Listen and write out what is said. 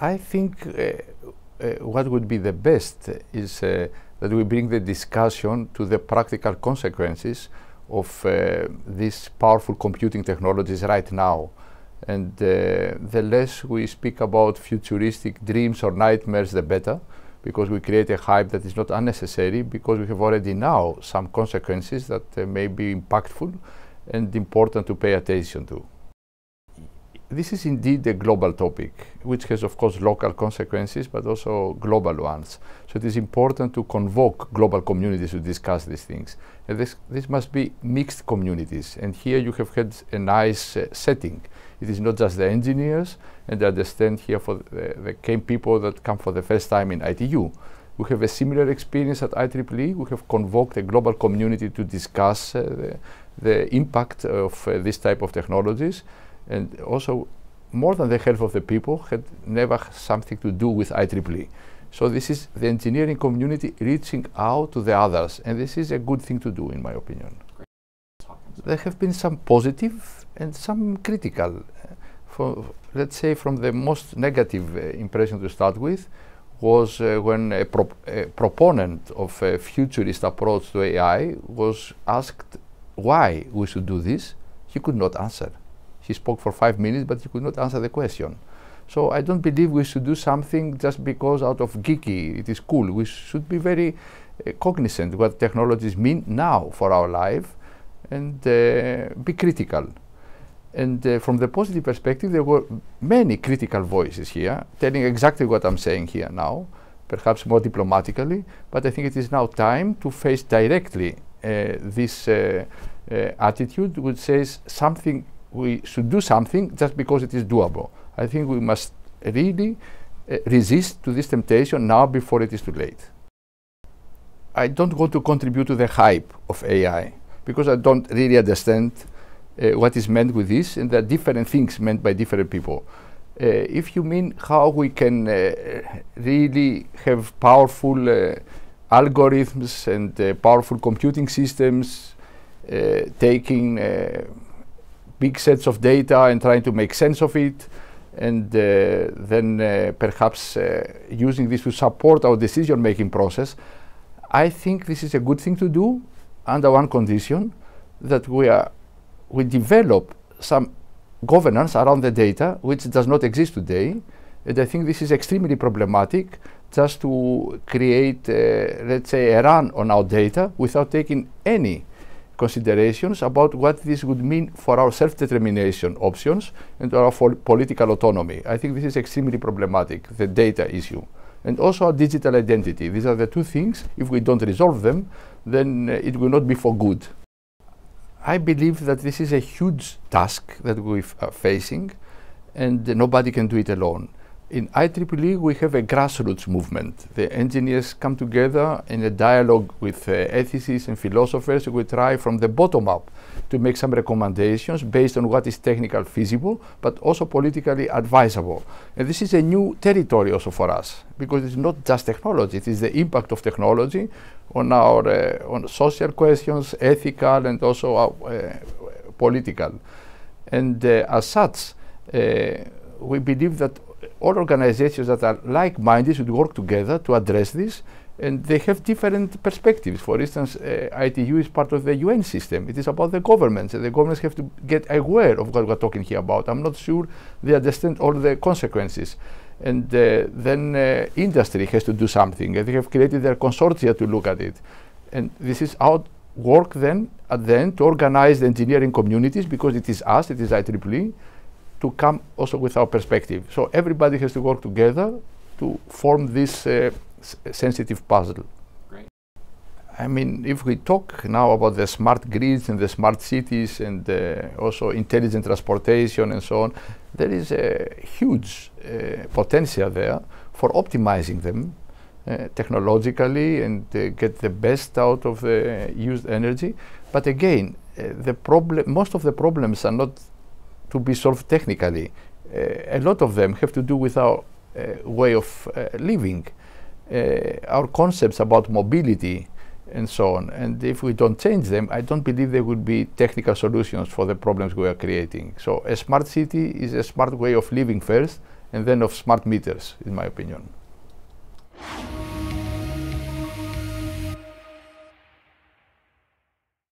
I think uh, uh, what would be the best is uh, that we bring the discussion to the practical consequences of these powerful computing technologies right now. And the less we speak about futuristic dreams or nightmares, the better because we create a hype that is not unnecessary because we have already now some consequences that uh, may be impactful and important to pay attention to this is indeed a global topic, which has, of course, local consequences, but also global ones. So it is important to convoke global communities to discuss these things. And this, this must be mixed communities. And here you have had a nice uh, setting. It is not just the engineers, and I understand here for the, the came people that come for the first time in ITU. We have a similar experience at IEEE. We have convoked a global community to discuss uh, the, the, impact of uh, this type of technologies. And also, more than the half of the people had never something to do with IEEE. So this is the engineering community reaching out to the others, and this is a good thing to do, in my opinion. There have been some positive and some critical. Uh, for, let's say from the most negative uh, impression to start with, was uh, when a, a, proponent of a futurist approach to AI was asked why we should do this. He could not answer. He spoke for five minutes, but he could not answer the question. So I don't believe we should do something just because out of geeky it is cool. We should be very uh, cognizant what technologies mean now for our life and uh, be critical. And uh, from the positive perspective, there were many critical voices here telling exactly what I'm saying here now, perhaps more diplomatically, but I think it is now time to face directly this attitude which says something we should do something just because it is doable. I think we must really uh, resist to this temptation now before it is too late. I don't want to contribute to the hype of AI because I don't really understand uh, what is meant with this and there are different things meant by different people. Uh, if you mean how we can really have powerful algorithms and powerful computing systems taking big sets of data and trying to make sense of it and uh, then uh, perhaps uh, using this to support our decision making process, I think this is a good thing to do under one condition that we, are, we develop some governance around the data which does not exist today. And I think this is extremely problematic just to create, uh, let's say, a run on our data without taking any considerations about what this would mean for our self-determination options and our political autonomy. I think this is extremely problematic, the data issue. And also our digital identity. These are the two things. If we don't resolve them, then uh, it will not be for good. I believe that this is a huge task that we're uh, facing and uh, nobody can do it alone in IEEE we have a grassroots movement. The engineers come together in a dialogue with uh, ethicists and philosophers. We try from the bottom up to make some recommendations based on what is technical feasible, but also politically advisable. And this is a new territory also for us, because it's not just technology, it is the impact of technology on our uh, on social questions, ethical and also our, uh, political. And uh, as such, uh, we believe that all organizations that are like-minded should work together to address this and they have different perspectives. For instance, uh, ITU is part of the UN system. It is about the governments, and the governments have to get aware of what we're talking here about. I'm not sure they understand all the consequences. And uh, then uh, industry has to do something, and they have created their consortia to look at it. And this is our work then, at the end, to organize the engineering communities because it is us, it is IEEE to come also with our perspective. So everybody has to work together to form this uh, sensitive puzzle. Great. I mean, if we talk now about the smart grids and the smart cities and uh, also intelligent transportation and so on, there is a huge uh, potential there for optimizing them uh, technologically and uh, get the best out of the uh, used energy. But again, the problem, most of the problems are not to be solved technically. Uh, a lot of them have to do with our uh, way of uh, living, our concepts about mobility, and so on. And if we don't change them, I don't believe there will be technical solutions for the problems we are creating. So a smart city is a smart way of living first, and then of smart meters, in my opinion.